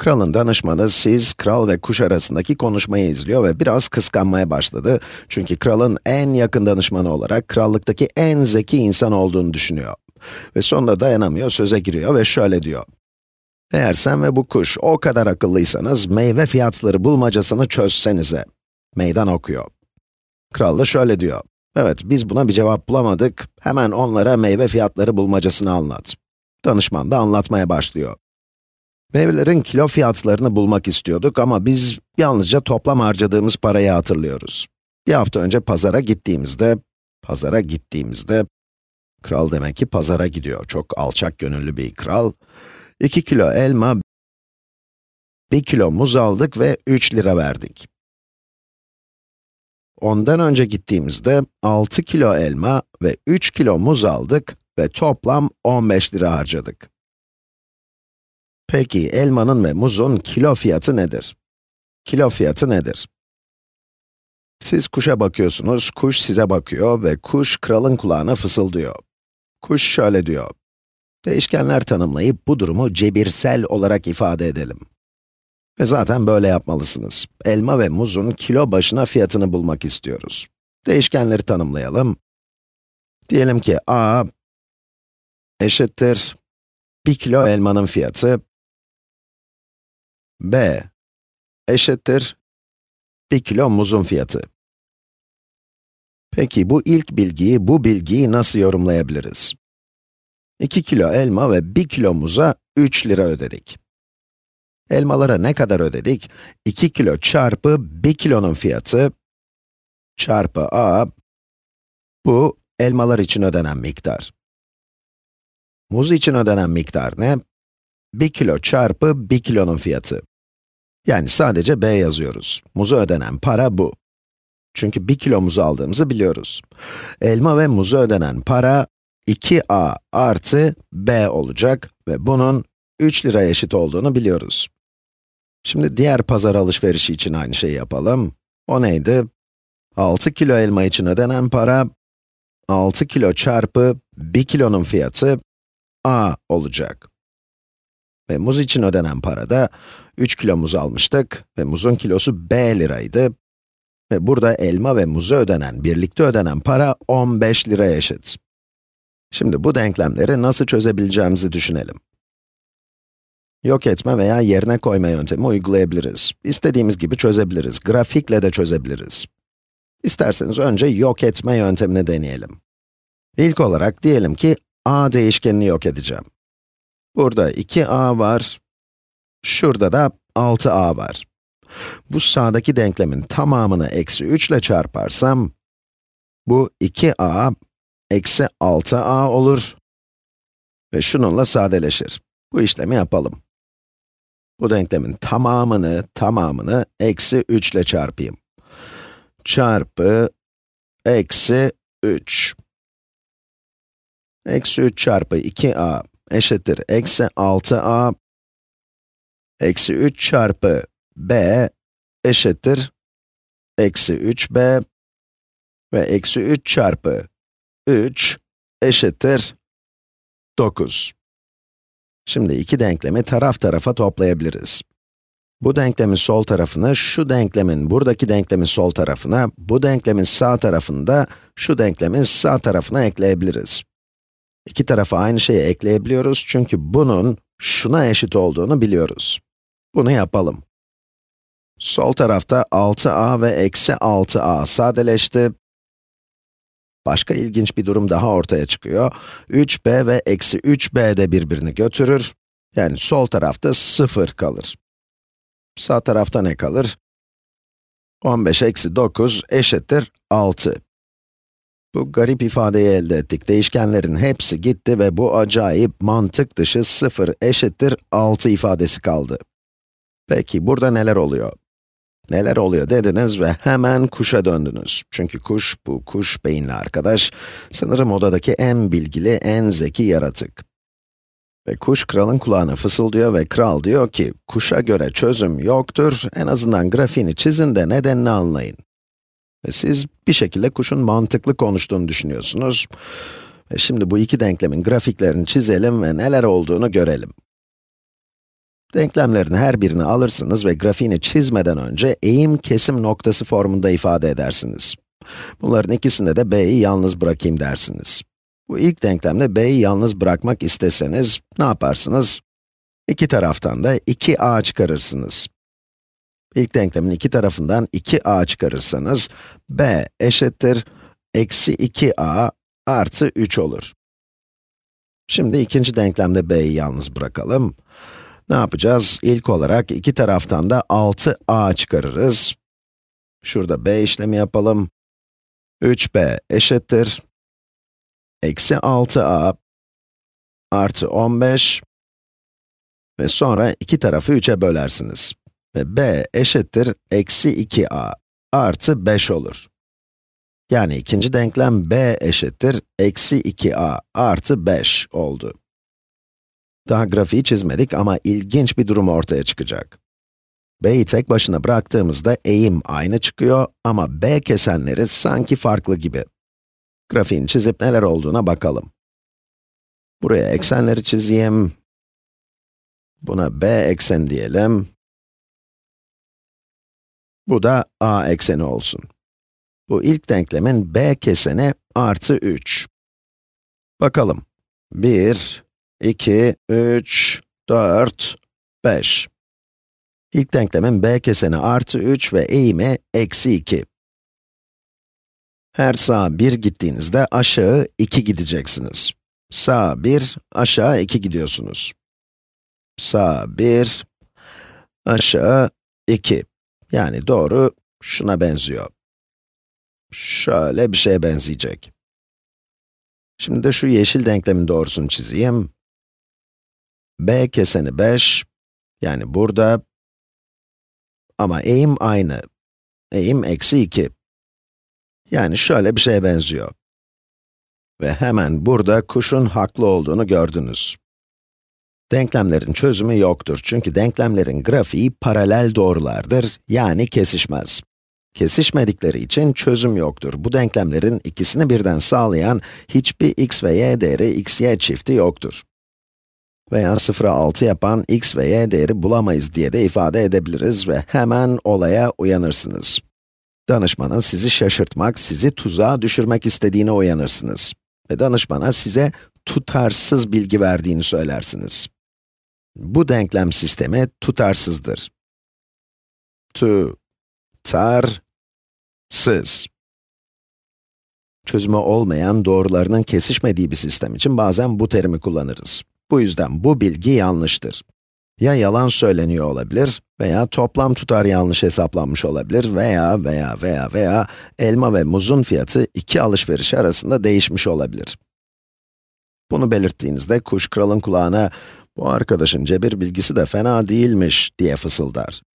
Kralın danışmanı siz, kral ve kuş arasındaki konuşmayı izliyor ve biraz kıskanmaya başladı. Çünkü kralın en yakın danışmanı olarak krallıktaki en zeki insan olduğunu düşünüyor. Ve sonunda dayanamıyor, söze giriyor ve şöyle diyor. Eğer sen ve bu kuş o kadar akıllıysanız meyve fiyatları bulmacasını çözsenize. Meydan okuyor. Kral da şöyle diyor. Evet, biz buna bir cevap bulamadık. Hemen onlara meyve fiyatları bulmacasını anlat. Danışman da anlatmaya başlıyor. Meyvelerin kilo fiyatlarını bulmak istiyorduk ama biz yalnızca toplam harcadığımız parayı hatırlıyoruz. Bir hafta önce pazara gittiğimizde, pazara gittiğimizde, kral demek ki pazara gidiyor, çok alçak gönüllü bir kral. 2 kilo elma, 1 kilo muz aldık ve 3 lira verdik. Ondan önce gittiğimizde 6 kilo elma ve 3 kilo muz aldık ve toplam 15 lira harcadık. Peki elmanın ve muzun kilo fiyatı nedir? Kilo fiyatı nedir? Siz kuşa bakıyorsunuz, kuş size bakıyor ve kuş kralın kulağına fısıldıyor. Kuş şöyle diyor. Değişkenler tanımlayıp bu durumu cebirsel olarak ifade edelim. Ve zaten böyle yapmalısınız. Elma ve muzun kilo başına fiyatını bulmak istiyoruz. Değişkenleri tanımlayalım. Diyelim ki a eşittir 1 kilo elmanın fiyatı B eşittir 1 kilo muzun fiyatı. Peki bu ilk bilgiyi, bu bilgiyi nasıl yorumlayabiliriz? 2 kilo elma ve 1 kilo muza 3 lira ödedik. Elmalara ne kadar ödedik? 2 kilo çarpı 1 kilonun fiyatı çarpı a, bu elmalar için ödenen miktar. Muz için ödenen miktar ne? 1 kilo çarpı 1 kilonun fiyatı. Yani sadece b yazıyoruz. Muza ödenen para bu. Çünkü 1 kilo muzu aldığımızı biliyoruz. Elma ve muza ödenen para 2a artı b olacak ve bunun 3 lira eşit olduğunu biliyoruz. Şimdi diğer pazar alışverişi için aynı şeyi yapalım. O neydi? 6 kilo elma için ödenen para 6 kilo çarpı 1 kilonun fiyatı a olacak ve muz için ödenen para da 3 kilo muz almıştık ve muzun kilosu b liraydı. Ve burada elma ve muzu ödenen, birlikte ödenen para 15 lira eşit. Şimdi bu denklemleri nasıl çözebileceğimizi düşünelim. Yok etme veya yerine koyma yöntemi uygulayabiliriz. İstediğimiz gibi çözebiliriz, grafikle de çözebiliriz. İsterseniz önce yok etme yöntemini deneyelim. İlk olarak diyelim ki a değişkenini yok edeceğim. Burada 2a var. Şurada da 6a var. Bu sağdaki denklemin tamamını eksi 3 ile çarparsam, bu 2a eksi 6a olur. Ve şununla sadeleşir. Bu işlemi yapalım. Bu denklemin tamamını, tamamını eksi 3 ile çarpayım. Çarpı eksi 3. Eksi 3 çarpı 2a eşittir eksi 6a eksi 3 çarpı b eşittir eksi 3b ve eksi 3 çarpı 3 eşittir 9. Şimdi iki denklemi taraf tarafa toplayabiliriz. Bu denklemin sol tarafını, şu denklemin buradaki denklemin sol tarafına, bu denklemin sağ tarafını da şu denklemin sağ tarafına ekleyebiliriz. İki tarafa aynı şeyi ekleyebiliyoruz çünkü bunun şuna eşit olduğunu biliyoruz. Bunu yapalım. Sol tarafta 6a ve eksi 6a sadeleşti. Başka ilginç bir durum daha ortaya çıkıyor. 3b ve eksi 3b de birbirini götürür. Yani sol tarafta 0 kalır. Sağ tarafta ne kalır? 15 eksi 9 eşittir 6. Bu garip ifadeyi elde ettik. Değişkenlerin hepsi gitti ve bu acayip mantık dışı 0 eşittir 6 ifadesi kaldı. Peki burada neler oluyor? Neler oluyor dediniz ve hemen kuşa döndünüz. Çünkü kuş, bu kuş beyinli arkadaş, sanırım odadaki en bilgili, en zeki yaratık. Ve kuş kralın kulağına fısıldıyor ve kral diyor ki, kuşa göre çözüm yoktur, en azından grafiğini çizin de nedenini anlayın. E, siz bir şekilde kuşun mantıklı konuştuğunu düşünüyorsunuz. E, şimdi bu iki denklemin grafiklerini çizelim ve neler olduğunu görelim. Denklemlerin her birini alırsınız ve grafiğini çizmeden önce eğim kesim noktası formunda ifade edersiniz. Bunların ikisinde de b'yi yalnız bırakayım dersiniz. Bu ilk denklemde b'yi yalnız bırakmak isteseniz ne yaparsınız? İki taraftan da 2a çıkarırsınız. İlk denklemin iki tarafından 2a çıkarırsanız, b eşittir eksi 2a artı 3 olur. Şimdi ikinci denklemde b'yi yalnız bırakalım. Ne yapacağız? İlk olarak iki taraftan da 6a çıkarırız. Şurada b işlemi yapalım. 3b eşittir. Eksi 6a artı 15 ve sonra iki tarafı 3'e bölersiniz b eşittir eksi 2a artı 5 olur. Yani ikinci denklem b eşittir eksi 2a artı 5 oldu. Daha grafiği çizmedik ama ilginç bir durum ortaya çıkacak. b'yi tek başına bıraktığımızda eğim aynı çıkıyor ama b kesenleri sanki farklı gibi. Grafiğini çizip neler olduğuna bakalım. Buraya eksenleri çizeyim. Buna b eksen diyelim. Bu da a ekseni olsun. Bu ilk denklemin b keseni artı 3. Bakalım. 1, 2, 3, 4, 5. İlk denklemin b keseni artı 3 ve eğimi eksi 2. Her sağa 1 gittiğinizde aşağı 2 gideceksiniz. Sağ 1, aşağı 2 gidiyorsunuz. Sağ 1, aşağı 2. Yani doğru şuna benziyor. Şöyle bir şeye benzeyecek. Şimdi de şu yeşil denklemin doğrusunu çizeyim. b keseni 5, yani burada. Ama eğim aynı. Eğim eksi 2. Yani şöyle bir şeye benziyor. Ve hemen burada kuşun haklı olduğunu gördünüz. Denklemlerin çözümü yoktur çünkü denklemlerin grafiği paralel doğrulardır, yani kesişmez. Kesişmedikleri için çözüm yoktur. Bu denklemlerin ikisini birden sağlayan hiçbir x ve y değeri x, y çifti yoktur. Veya 0'a 6 yapan x ve y değeri bulamayız diye de ifade edebiliriz ve hemen olaya uyanırsınız. Danışmanın sizi şaşırtmak, sizi tuzağa düşürmek istediğine uyanırsınız. Ve danışmana size tutarsız bilgi verdiğini söylersiniz. Bu denklem sistemi tutarsızdır. Tutarsız, tar, Çözümü olmayan doğrularının kesişmediği bir sistem için bazen bu terimi kullanırız. Bu yüzden bu bilgi yanlıştır. Ya yalan söyleniyor olabilir veya toplam tutar yanlış hesaplanmış olabilir veya veya veya veya elma ve muzun fiyatı iki alışveriş arasında değişmiş olabilir. Bunu belirttiğinizde kuş kralın kulağına, bu arkadaşın cebir bilgisi de fena değilmiş diye fısıldar.